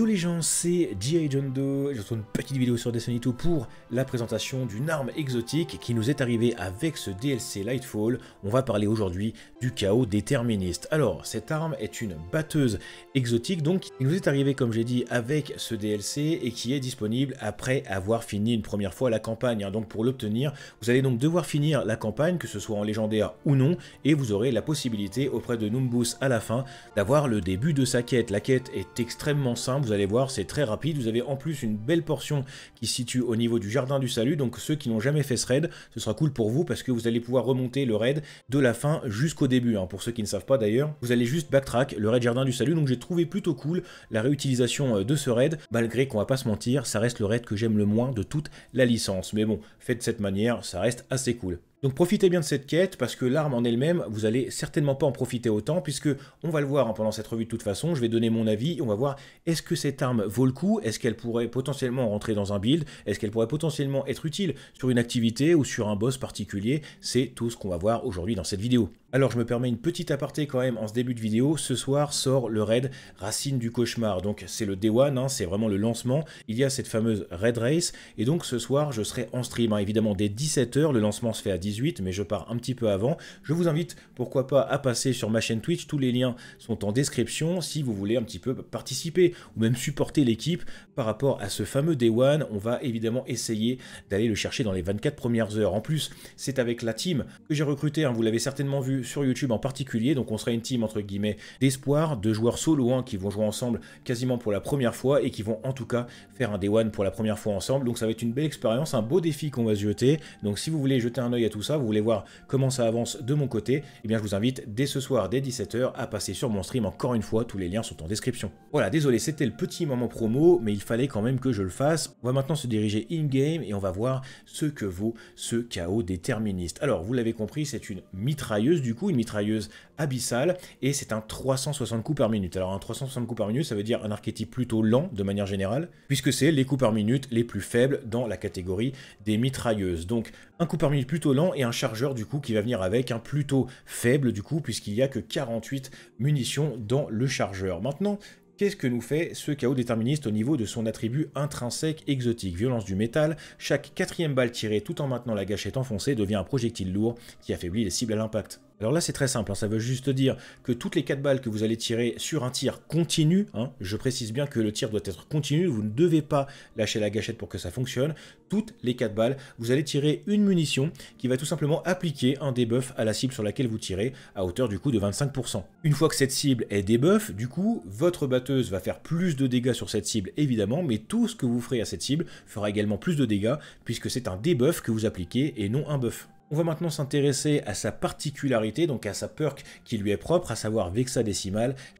Yo les gens, c'est G.I. John je vous une petite vidéo sur Destiny 2 pour la présentation d'une arme exotique qui nous est arrivée avec ce DLC Lightfall. On va parler aujourd'hui du chaos déterministe. Alors, cette arme est une batteuse exotique, donc qui nous est arrivée, comme j'ai dit, avec ce DLC et qui est disponible après avoir fini une première fois la campagne. Hein, donc pour l'obtenir, vous allez donc devoir finir la campagne, que ce soit en légendaire ou non, et vous aurez la possibilité auprès de Numbus à la fin d'avoir le début de sa quête. La quête est extrêmement simple, vous allez voir, c'est très rapide. Vous avez en plus une belle portion qui se situe au niveau du jardin du salut. Donc ceux qui n'ont jamais fait ce raid, ce sera cool pour vous parce que vous allez pouvoir remonter le raid de la fin jusqu'au début. Hein. Pour ceux qui ne savent pas d'ailleurs, vous allez juste backtrack le raid jardin du salut. Donc j'ai trouvé plutôt cool la réutilisation euh, de ce raid, malgré qu'on va pas se mentir, ça reste le raid que j'aime le moins de toute la licence. Mais bon, fait de cette manière, ça reste assez cool. Donc profitez bien de cette quête parce que l'arme en elle-même, vous allez certainement pas en profiter autant puisque on va le voir hein, pendant cette revue de toute façon, je vais donner mon avis, on va voir est-ce que cette arme vaut le coup, est-ce qu'elle pourrait potentiellement rentrer dans un build, est-ce qu'elle pourrait potentiellement être utile sur une activité ou sur un boss particulier, c'est tout ce qu'on va voir aujourd'hui dans cette vidéo. Alors je me permets une petite aparté quand même en ce début de vidéo, ce soir sort le raid Racine du Cauchemar, donc c'est le Day One, hein, c'est vraiment le lancement, il y a cette fameuse Red Race, et donc ce soir je serai en stream, hein. évidemment dès 17h, le lancement se fait à 18 mais je pars un petit peu avant, je vous invite pourquoi pas à passer sur ma chaîne Twitch, tous les liens sont en description si vous voulez un petit peu participer ou même supporter l'équipe par rapport à ce fameux Day One, on va évidemment essayer d'aller le chercher dans les 24 premières heures, en plus c'est avec la team que j'ai recruté, hein. vous l'avez certainement vu sur YouTube en particulier. Donc on sera une team entre guillemets d'espoir, de joueurs solo hein, qui vont jouer ensemble quasiment pour la première fois et qui vont en tout cas faire un day one pour la première fois ensemble. Donc ça va être une belle expérience, un beau défi qu'on va se jeter. Donc si vous voulez jeter un oeil à tout ça, vous voulez voir comment ça avance de mon côté, et eh bien je vous invite dès ce soir, dès 17h, à passer sur mon stream. Encore une fois, tous les liens sont en description. Voilà, désolé, c'était le petit moment promo, mais il fallait quand même que je le fasse. On va maintenant se diriger in-game et on va voir ce que vaut ce chaos déterministe. Alors, vous l'avez compris, c'est une mitrailleuse du du coup une mitrailleuse abyssale et c'est un 360 coups par minute. Alors un 360 coups par minute, ça veut dire un archétype plutôt lent de manière générale, puisque c'est les coups par minute les plus faibles dans la catégorie des mitrailleuses. Donc un coup par minute plutôt lent et un chargeur du coup qui va venir avec un hein, plutôt faible du coup, puisqu'il n'y a que 48 munitions dans le chargeur. Maintenant, Qu'est-ce que nous fait ce chaos déterministe au niveau de son attribut intrinsèque exotique Violence du métal, chaque quatrième balle tirée tout en maintenant la gâchette enfoncée devient un projectile lourd qui affaiblit les cibles à l'impact. Alors là, c'est très simple. Hein. Ça veut juste dire que toutes les 4 balles que vous allez tirer sur un tir continu, hein, je précise bien que le tir doit être continu, vous ne devez pas lâcher la gâchette pour que ça fonctionne. Toutes les 4 balles, vous allez tirer une munition qui va tout simplement appliquer un debuff à la cible sur laquelle vous tirez à hauteur du coup de 25%. Une fois que cette cible est debuff, du coup, votre batteuse va faire plus de dégâts sur cette cible évidemment, mais tout ce que vous ferez à cette cible fera également plus de dégâts puisque c'est un debuff que vous appliquez et non un buff. On va maintenant s'intéresser à sa particularité, donc à sa perk qui lui est propre, à savoir Vexa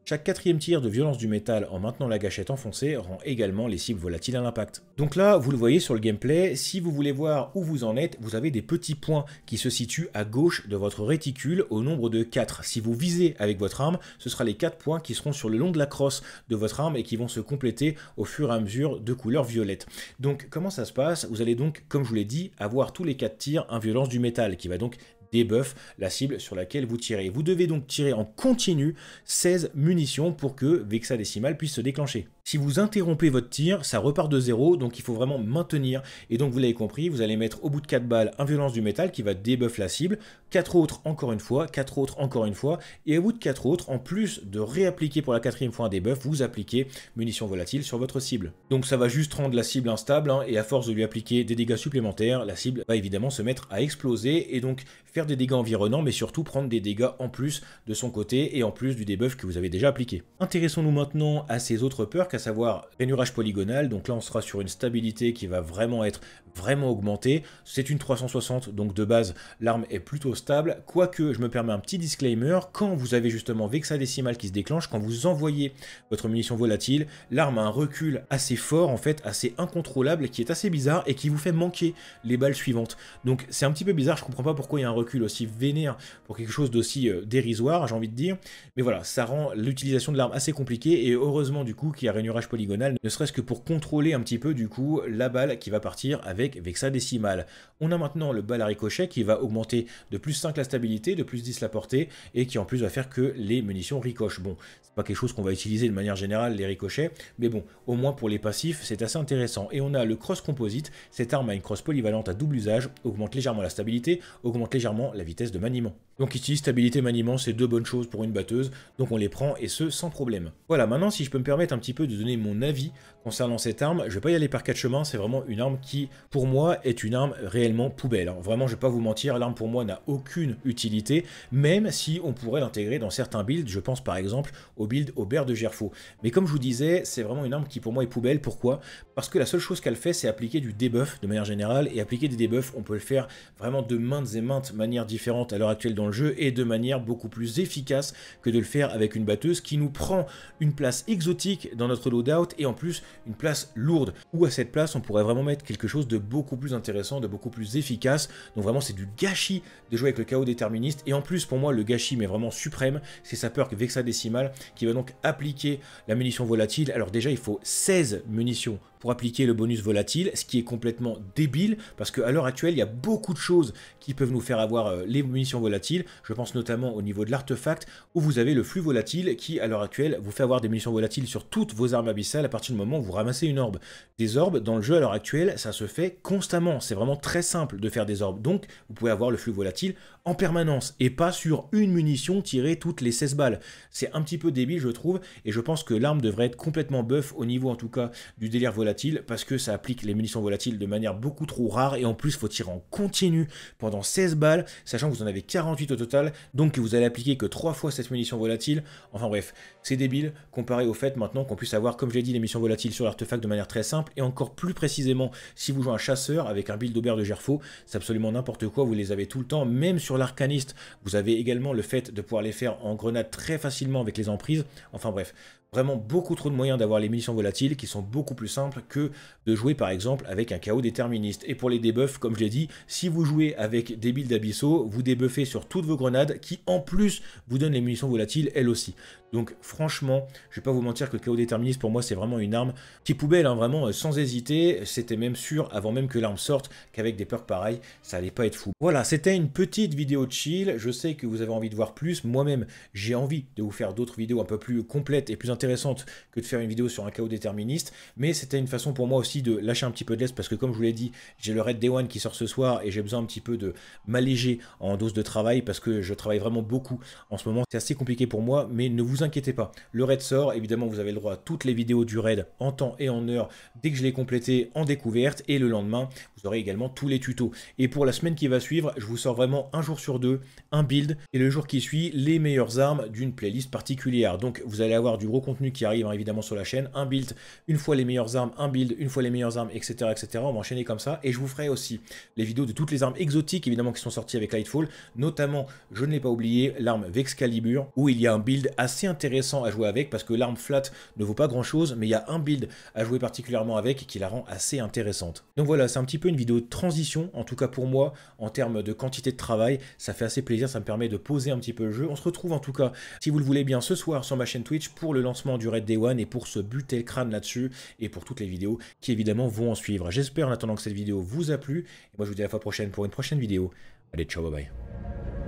Chaque quatrième tir de violence du métal en maintenant la gâchette enfoncée rend également les cibles volatiles à l'impact. Donc là, vous le voyez sur le gameplay, si vous voulez voir où vous en êtes, vous avez des petits points qui se situent à gauche de votre réticule au nombre de 4. Si vous visez avec votre arme, ce sera les 4 points qui seront sur le long de la crosse de votre arme et qui vont se compléter au fur et à mesure de couleur violette. Donc comment ça se passe Vous allez donc, comme je vous l'ai dit, avoir tous les 4 tirs un violence du métal qui va donc débuff la cible sur laquelle vous tirez. Vous devez donc tirer en continu 16 munitions pour que Vexa Décimal puisse se déclencher. Si vous interrompez votre tir, ça repart de zéro, donc il faut vraiment maintenir. Et donc vous l'avez compris, vous allez mettre au bout de 4 balles un violence du métal qui va débuff la cible, 4 autres encore une fois, 4 autres encore une fois, et au bout de 4 autres, en plus de réappliquer pour la quatrième fois un débuff, vous appliquez munitions volatiles sur votre cible. Donc ça va juste rendre la cible instable, hein, et à force de lui appliquer des dégâts supplémentaires, la cible va évidemment se mettre à exploser, et donc faire des dégâts environnants, mais surtout prendre des dégâts en plus de son côté, et en plus du débuff que vous avez déjà appliqué. Intéressons-nous maintenant à ces autres perks, savoir pénurage polygonal. Donc là, on sera sur une stabilité qui va vraiment être vraiment augmentée. C'est une 360, donc de base, l'arme est plutôt stable. Quoique, je me permets un petit disclaimer, quand vous avez justement Vexa Décimal qui se déclenche, quand vous envoyez votre munition volatile, l'arme a un recul assez fort, en fait, assez incontrôlable, qui est assez bizarre et qui vous fait manquer les balles suivantes. Donc c'est un petit peu bizarre, je comprends pas pourquoi il y a un recul aussi vénère pour quelque chose d'aussi euh, dérisoire, j'ai envie de dire. Mais voilà, ça rend l'utilisation de l'arme assez compliquée et heureusement du coup qu'il y a polygonal, ne serait-ce que pour contrôler un petit peu du coup la balle qui va partir avec décimale. On a maintenant le bal à ricochet qui va augmenter de plus 5 la stabilité, de plus 10 la portée, et qui en plus va faire que les munitions ricochent. Bon, c'est pas quelque chose qu'on va utiliser de manière générale, les ricochets, mais bon, au moins pour les passifs, c'est assez intéressant. Et on a le cross composite, cette arme a une cross polyvalente à double usage, augmente légèrement la stabilité, augmente légèrement la vitesse de maniement. Donc ici, stabilité, maniement, c'est deux bonnes choses pour une batteuse, donc on les prend et ce, sans problème. Voilà, maintenant si je peux me permettre un petit peu de donner mon avis concernant cette arme, je vais pas y aller par quatre chemins, c'est vraiment une arme qui, pour moi, est une arme réellement poubelle. vraiment, je vais pas vous mentir, l'arme pour moi n'a aucune utilité, même si on pourrait l'intégrer dans certains builds, je pense par exemple au build Aubert de Gerfo. Mais comme je vous disais, c'est vraiment une arme qui pour moi est poubelle, pourquoi Parce que la seule chose qu'elle fait, c'est appliquer du debuff de manière générale, et appliquer des debuffs, on peut le faire vraiment de maintes et maintes manières différentes à l'heure actuelle dans le jeu et de manière beaucoup plus efficace que de le faire avec une batteuse qui nous prend une place exotique dans notre loadout et en plus une place lourde où à cette place on pourrait vraiment mettre quelque chose de beaucoup plus intéressant, de beaucoup plus efficace. Donc vraiment c'est du gâchis de jouer avec le chaos déterministe et en plus pour moi le gâchis mais vraiment suprême c'est sa vexa Vexadécimale qui va donc appliquer la munition volatile. Alors déjà il faut 16 munitions pour appliquer le bonus volatile, ce qui est complètement débile, parce qu'à l'heure actuelle, il y a beaucoup de choses qui peuvent nous faire avoir euh, les munitions volatiles. Je pense notamment au niveau de l'artefact, où vous avez le flux volatile qui, à l'heure actuelle, vous fait avoir des munitions volatiles sur toutes vos armes abyssales à partir du moment où vous ramassez une orbe. Des orbes, dans le jeu à l'heure actuelle, ça se fait constamment. C'est vraiment très simple de faire des orbes. Donc, vous pouvez avoir le flux volatile en permanence, et pas sur une munition tirée toutes les 16 balles. C'est un petit peu débile, je trouve, et je pense que l'arme devrait être complètement buff au niveau, en tout cas, du délire volatile parce que ça applique les munitions volatiles de manière beaucoup trop rare et en plus faut tirer en continu pendant 16 balles, sachant que vous en avez 48 au total, donc que vous allez appliquer que 3 fois cette munition volatile. Enfin bref, c'est débile comparé au fait maintenant qu'on puisse avoir, comme j'ai dit, les munitions volatiles sur l'artefact de manière très simple et encore plus précisément si vous jouez un chasseur avec un build d'Aubert de Gerfo, c'est absolument n'importe quoi, vous les avez tout le temps, même sur l'arcaniste, vous avez également le fait de pouvoir les faire en grenade très facilement avec les emprises. Enfin bref, vraiment beaucoup trop de moyens d'avoir les munitions volatiles qui sont beaucoup plus simples que de jouer par exemple avec un chaos déterministe. Et pour les debuffs, comme je l'ai dit, si vous jouez avec des builds abyssaux, vous débuffez sur toutes vos grenades qui en plus vous donnent les munitions volatiles elles aussi. Donc franchement, je vais pas vous mentir que le chaos déterministe pour moi c'est vraiment une arme qui poubelle, hein, vraiment euh, sans hésiter. C'était même sûr avant même que l'arme sorte qu'avec des perks pareils, ça allait pas être fou. Voilà, c'était une petite vidéo de chill. Je sais que vous avez envie de voir plus. Moi-même, j'ai envie de vous faire d'autres vidéos un peu plus complètes et plus intéressantes que de faire une vidéo sur un chaos déterministe. Mais c'était une façon pour moi aussi de lâcher un petit peu de l'est parce que comme je vous l'ai dit, j'ai le Red Day One qui sort ce soir et j'ai besoin un petit peu de m'alléger en dose de travail parce que je travaille vraiment beaucoup en ce moment. C'est assez compliqué pour moi, mais ne vous inquiétez pas. Le raid sort, évidemment, vous avez le droit à toutes les vidéos du raid en temps et en heure dès que je l'ai complété en découverte. Et le lendemain, vous aurez également tous les tutos. Et pour la semaine qui va suivre, je vous sors vraiment un jour sur deux, un build, et le jour qui suit, les meilleures armes d'une playlist particulière. Donc vous allez avoir du gros contenu qui arrive hein, évidemment sur la chaîne, un build, une fois les meilleures armes, un build, une fois les meilleures armes, etc. etc. On va enchaîner comme ça, et je vous ferai aussi les vidéos de toutes les armes exotiques évidemment qui sont sorties avec Lightfall, notamment, je ne l'ai pas oublié, l'arme Vexcalibur, où il y a un build assez intéressant à jouer avec parce que l'arme flat ne vaut pas grand chose, mais il y a un build à jouer particulièrement avec qui la rend assez intéressante. Donc voilà, c'est un petit peu une vidéo de transition, en tout cas pour moi, en termes de quantité de travail, ça fait assez plaisir, ça me permet de poser un petit peu le jeu. On se retrouve en tout cas, si vous le voulez bien, ce soir sur ma chaîne Twitch pour le lancement du Red Day One et pour se buter le crâne là-dessus et pour toutes les vidéos qui évidemment vont en suivre. J'espère en attendant que cette vidéo vous a plu, et moi je vous dis à la fois prochaine pour une prochaine vidéo. Allez, ciao, bye bye.